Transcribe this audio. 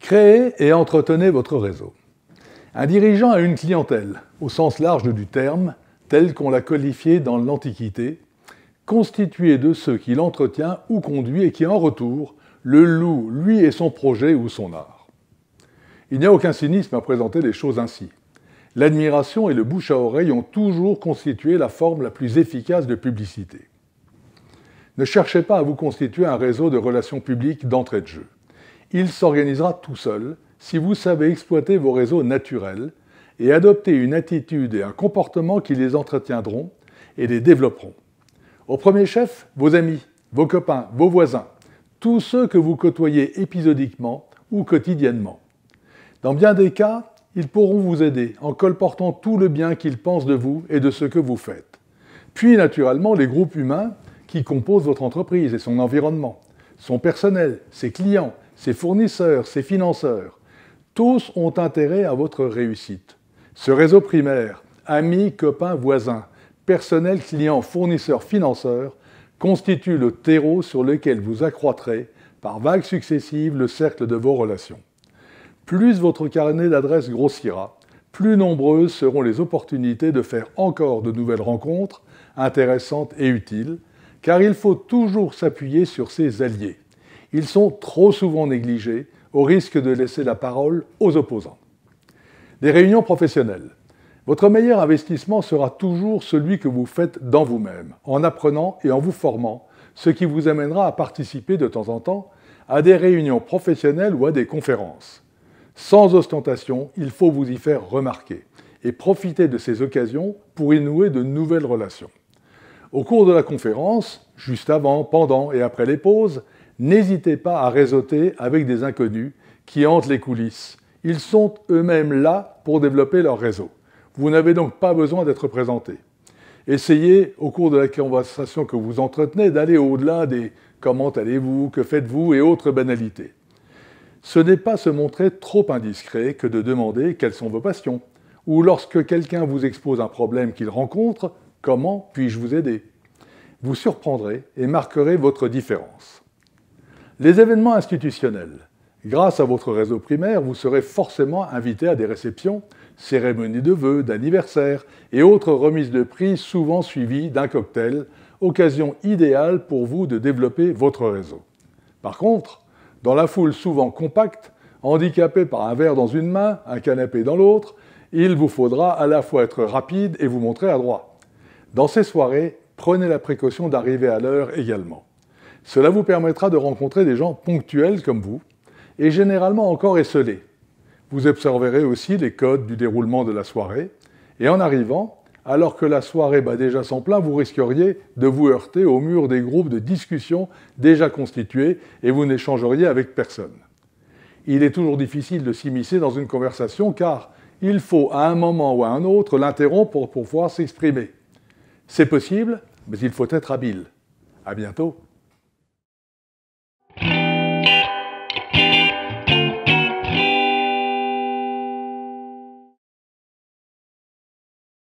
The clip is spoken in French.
Créez et entretenez votre réseau. Un dirigeant a une clientèle, au sens large du terme, telle qu'on l'a qualifiée dans l'Antiquité, constituée de ceux qui l'entretient ou conduit et qui, en retour, le louent lui et son projet ou son art. Il n'y a aucun cynisme à présenter les choses ainsi. L'admiration et le bouche à oreille ont toujours constitué la forme la plus efficace de publicité. Ne cherchez pas à vous constituer un réseau de relations publiques d'entrée de jeu. Il s'organisera tout seul si vous savez exploiter vos réseaux naturels et adopter une attitude et un comportement qui les entretiendront et les développeront. Au premier chef, vos amis, vos copains, vos voisins, tous ceux que vous côtoyez épisodiquement ou quotidiennement. Dans bien des cas, ils pourront vous aider en colportant tout le bien qu'ils pensent de vous et de ce que vous faites. Puis naturellement les groupes humains qui composent votre entreprise et son environnement, son personnel, ses clients, ces fournisseurs, ses financeurs, tous ont intérêt à votre réussite. Ce réseau primaire, amis, copains, voisins, personnel, clients, fournisseurs, financeurs, constitue le terreau sur lequel vous accroîtrez, par vagues successives, le cercle de vos relations. Plus votre carnet d'adresses grossira, plus nombreuses seront les opportunités de faire encore de nouvelles rencontres intéressantes et utiles, car il faut toujours s'appuyer sur ses alliés ils sont trop souvent négligés au risque de laisser la parole aux opposants. Des réunions professionnelles. Votre meilleur investissement sera toujours celui que vous faites dans vous-même, en apprenant et en vous formant, ce qui vous amènera à participer de temps en temps à des réunions professionnelles ou à des conférences. Sans ostentation, il faut vous y faire remarquer et profiter de ces occasions pour y nouer de nouvelles relations. Au cours de la conférence, juste avant, pendant et après les pauses, n'hésitez pas à réseauter avec des inconnus qui hantent les coulisses. Ils sont eux-mêmes là pour développer leur réseau. Vous n'avez donc pas besoin d'être présenté. Essayez, au cours de la conversation que vous entretenez, d'aller au-delà des comment allez-vous, que faites-vous et autres banalités. Ce n'est pas se montrer trop indiscret que de demander quelles sont vos passions, ou lorsque quelqu'un vous expose un problème qu'il rencontre, comment puis-je vous aider Vous surprendrez et marquerez votre différence. Les événements institutionnels. Grâce à votre réseau primaire, vous serez forcément invité à des réceptions, cérémonies de vœux, d'anniversaires et autres remises de prix souvent suivies d'un cocktail, occasion idéale pour vous de développer votre réseau. Par contre, dans la foule souvent compacte, handicapée par un verre dans une main, un canapé dans l'autre, il vous faudra à la fois être rapide et vous montrer à droit. Dans ces soirées, prenez la précaution d'arriver à l'heure également. Cela vous permettra de rencontrer des gens ponctuels comme vous, et généralement encore esselés. Vous observerez aussi les codes du déroulement de la soirée, et en arrivant, alors que la soirée bat déjà son plein, vous risqueriez de vous heurter au mur des groupes de discussion déjà constitués et vous n'échangeriez avec personne. Il est toujours difficile de s'immiscer dans une conversation car il faut à un moment ou à un autre l'interrompre pour pouvoir s'exprimer. C'est possible, mais il faut être habile. À bientôt.